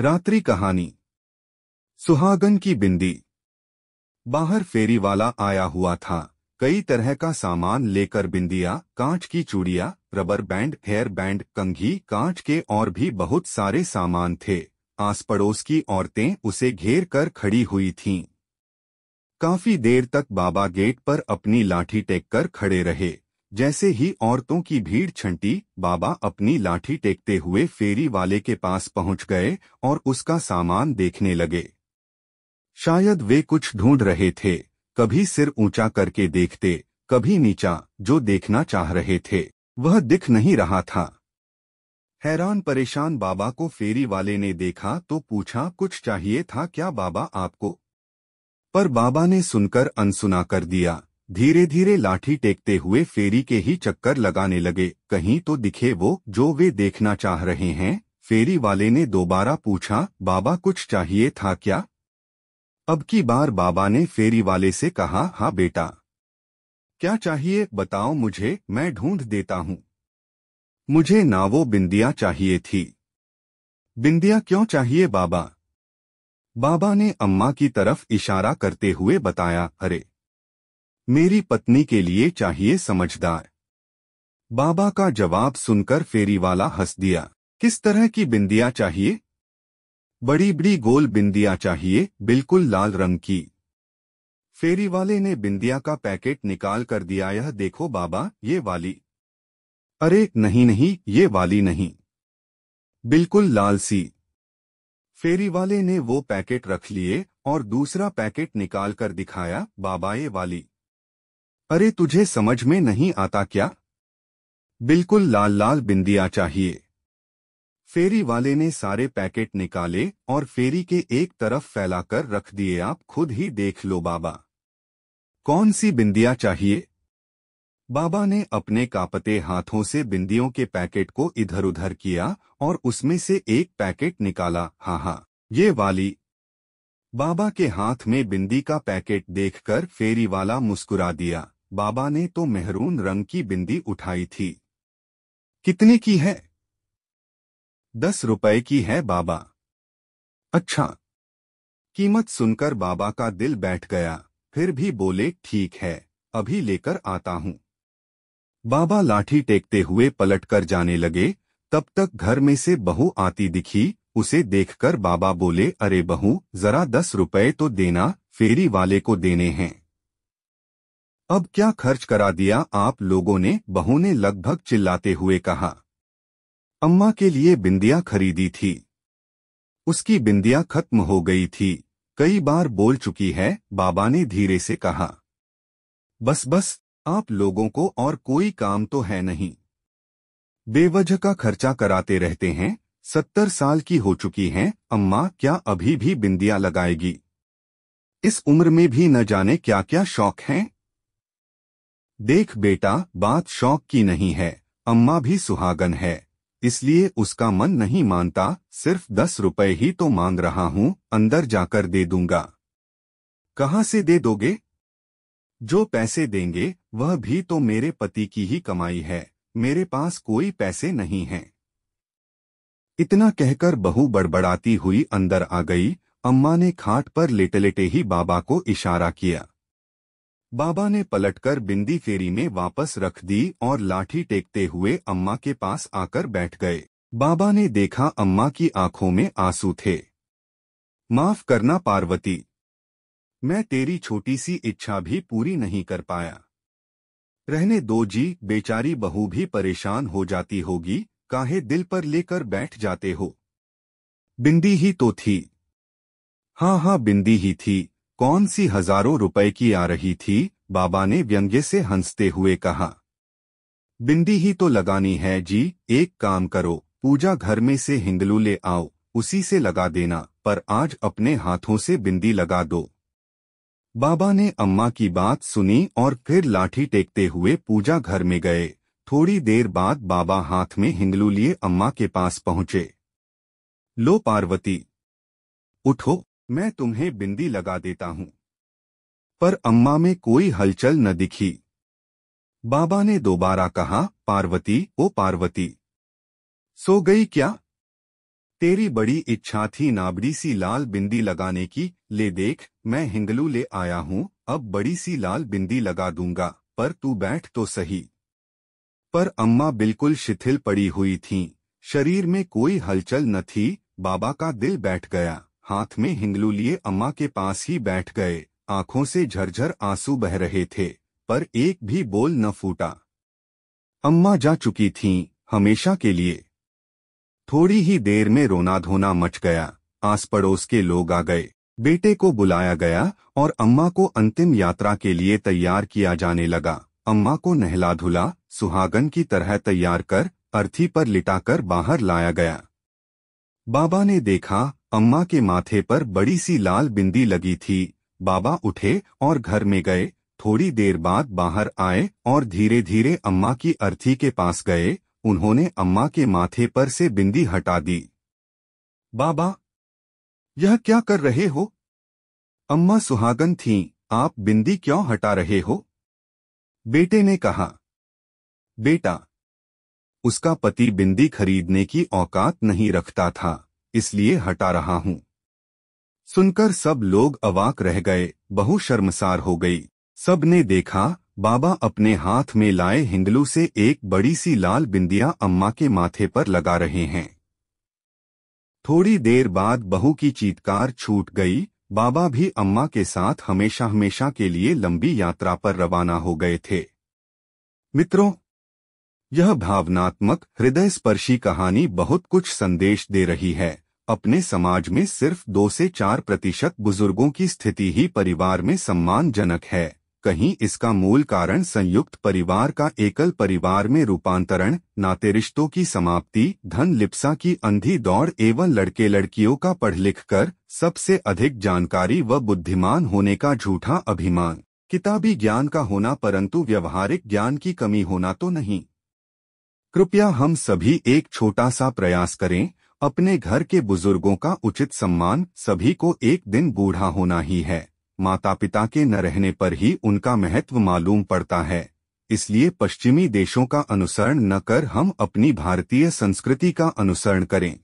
रात्रि कहानी सुहागन की बिंदी बाहर फेरी वाला आया हुआ था कई तरह का सामान लेकर बिंदिया कांच की चूड़िया रबर बैंड हेयर बैंड कंघी कांच के और भी बहुत सारे सामान थे आस पड़ोस की औरतें उसे घेर कर खड़ी हुई थीं। काफी देर तक बाबा गेट पर अपनी लाठी टेक कर खड़े रहे जैसे ही औरतों की भीड़ छंटी बाबा अपनी लाठी टेकते हुए फेरी वाले के पास पहुंच गए और उसका सामान देखने लगे शायद वे कुछ ढूंढ रहे थे कभी सिर ऊंचा करके देखते कभी नीचा जो देखना चाह रहे थे वह दिख नहीं रहा था हैरान परेशान बाबा को फेरी वाले ने देखा तो पूछा कुछ चाहिए था क्या बाबा आपको पर बाबा ने सुनकर अनसुना कर दिया धीरे धीरे लाठी टेकते हुए फेरी के ही चक्कर लगाने लगे कहीं तो दिखे वो जो वे देखना चाह रहे हैं फेरी वाले ने दोबारा पूछा बाबा कुछ चाहिए था क्या अब की बार बाबा ने फेरी वाले से कहा हाँ बेटा क्या चाहिए बताओ मुझे मैं ढूंढ देता हूँ मुझे नावो बिंदिया चाहिए थी बिंदिया क्यों चाहिए बाबा बाबा ने अम्मा की तरफ इशारा करते हुए बताया अरे मेरी पत्नी के लिए चाहिए समझदार बाबा का जवाब सुनकर फेरीवाला हंस दिया किस तरह की बिंदिया चाहिए बड़ी बड़ी गोल बिंदिया चाहिए बिल्कुल लाल रंग की फेरी वाले ने बिंदिया का पैकेट निकाल कर दिया यह देखो बाबा ये वाली अरे नहीं नहीं ये वाली नहीं बिल्कुल लाल सी फेरी वाले ने वो पैकेट रख लिए और दूसरा पैकेट निकाल कर दिखाया बाबा ये वाली अरे तुझे समझ में नहीं आता क्या बिल्कुल लाल लाल बिंदिया चाहिए फेरी वाले ने सारे पैकेट निकाले और फेरी के एक तरफ फैलाकर रख दिए आप खुद ही देख लो बाबा कौन सी बिंदिया चाहिए बाबा ने अपने कापते हाथों से बिंदियों के पैकेट को इधर उधर किया और उसमें से एक पैकेट निकाला हाँ हाँ ये वाली बाबा के हाथ में बिंदी का पैकेट देखकर फेरी वाला मुस्कुरा दिया बाबा ने तो मेहरून रंग की बिंदी उठाई थी कितने की है दस रुपए की है बाबा अच्छा कीमत सुनकर बाबा का दिल बैठ गया फिर भी बोले ठीक है अभी लेकर आता हूं बाबा लाठी टेकते हुए पलटकर जाने लगे तब तक घर में से बहू आती दिखी उसे देखकर बाबा बोले अरे बहू जरा दस रुपए तो देना फेरी वाले को देने हैं अब क्या खर्च करा दिया आप लोगों ने बहू ने लगभग चिल्लाते हुए कहा अम्मा के लिए बिंदिया खरीदी थी उसकी बिंदिया खत्म हो गई थी कई बार बोल चुकी है बाबा ने धीरे से कहा बस बस आप लोगों को और कोई काम तो है नहीं बेवजह का खर्चा कराते रहते हैं सत्तर साल की हो चुकी हैं अम्मा क्या अभी भी बिंदिया लगाएगी इस उम्र में भी न जाने क्या क्या शौक हैं देख बेटा बात शौक की नहीं है अम्मा भी सुहागन है इसलिए उसका मन नहीं मानता सिर्फ दस रुपए ही तो मांग रहा हूँ अंदर जाकर दे दूंगा कहाँ से दे दोगे जो पैसे देंगे वह भी तो मेरे पति की ही कमाई है मेरे पास कोई पैसे नहीं हैं। इतना कहकर बहू बड़बड़ाती हुई अंदर आ गई अम्मा ने खाट पर लेटे लेटे ही बाबा को इशारा किया बाबा ने पलटकर बिंदी फेरी में वापस रख दी और लाठी टेकते हुए अम्मा के पास आकर बैठ गए बाबा ने देखा अम्मा की आंखों में आंसू थे माफ करना पार्वती मैं तेरी छोटी सी इच्छा भी पूरी नहीं कर पाया रहने दो जी बेचारी बहू भी परेशान हो जाती होगी काहे दिल पर लेकर बैठ जाते हो बिंदी ही तो थी हाँ हाँ बिंदी ही थी कौन सी हजारों रुपए की आ रही थी बाबा ने व्यंग्य से हंसते हुए कहा बिंदी ही तो लगानी है जी एक काम करो पूजा घर में से हिंगलू ले आओ उसी से लगा देना पर आज अपने हाथों से बिंदी लगा दो बाबा ने अम्मा की बात सुनी और फिर लाठी टेकते हुए पूजा घर में गए थोड़ी देर बाद बाबा हाथ में हिंगलू लिए अम्मा के पास पहुंचे लो पार्वती उठो मैं तुम्हें बिंदी लगा देता हूं पर अम्मा में कोई हलचल न दिखी बाबा ने दोबारा कहा पार्वती ओ पार्वती सो गई क्या तेरी बड़ी इच्छा थी नाबड़ी सी लाल बिंदी लगाने की ले देख मैं हिंगलू ले आया हूँ अब बड़ी सी लाल बिंदी लगा दूंगा पर तू बैठ तो सही पर अम्मा बिल्कुल शिथिल पड़ी हुई थीं, शरीर में कोई हलचल न थी बाबा का दिल बैठ गया हाथ में हिंगलू लिए अम्मा के पास ही बैठ गए आंखों से झरझर आंसू बह रहे थे पर एक भी बोल न फूटा अम्मा जा चुकी थीं हमेशा के लिए थोड़ी ही देर में रोना धोना मच गया आस पड़ोस के लोग आ गए बेटे को बुलाया गया और अम्मा को अंतिम यात्रा के लिए तैयार किया जाने लगा अम्मा को नहला धुला सुहागन की तरह तैयार कर अर्थी पर लिटाकर बाहर लाया गया बाबा ने देखा अम्मा के माथे पर बड़ी सी लाल बिंदी लगी थी बाबा उठे और घर में गए थोड़ी देर बाद बाहर आए और धीरे धीरे अम्मा की अर्थी के पास गए उन्होंने अम्मा के माथे पर से बिंदी हटा दी बाबा यह क्या कर रहे हो अम्मा सुहागन थीं, आप बिंदी क्यों हटा रहे हो बेटे ने कहा बेटा उसका पति बिंदी खरीदने की औकात नहीं रखता था इसलिए हटा रहा हूं सुनकर सब लोग अवाक रह गए बहु शर्मसार हो गई सब ने देखा बाबा अपने हाथ में लाए हिंदलू से एक बड़ी सी लाल बिंदिया अम्मा के माथे पर लगा रहे हैं थोड़ी देर बाद बहू की चीतकार छूट गई बाबा भी अम्मा के साथ हमेशा हमेशा के लिए लंबी यात्रा पर रवाना हो गए थे मित्रों यह भावनात्मक हृदय स्पर्शी कहानी बहुत कुछ संदेश दे रही है अपने समाज में सिर्फ दो से चार प्रतिशत बुजुर्गों की स्थिति ही परिवार में सम्मानजनक है कहीं इसका मूल कारण संयुक्त परिवार का एकल परिवार में रूपांतरण नाते रिश्तों की समाप्ति धन लिप्सा की अंधी दौड़ एवं लड़के लड़कियों का पढ़ लिख कर सबसे अधिक जानकारी व बुद्धिमान होने का झूठा अभिमान किताबी ज्ञान का होना परंतु व्यवहारिक ज्ञान की कमी होना तो नहीं कृपया हम सभी एक छोटा सा प्रयास करें अपने घर के बुजुर्गों का उचित सम्मान सभी को एक दिन बूढ़ा होना ही है माता पिता के न रहने पर ही उनका महत्व मालूम पड़ता है इसलिए पश्चिमी देशों का अनुसरण न कर हम अपनी भारतीय संस्कृति का अनुसरण करें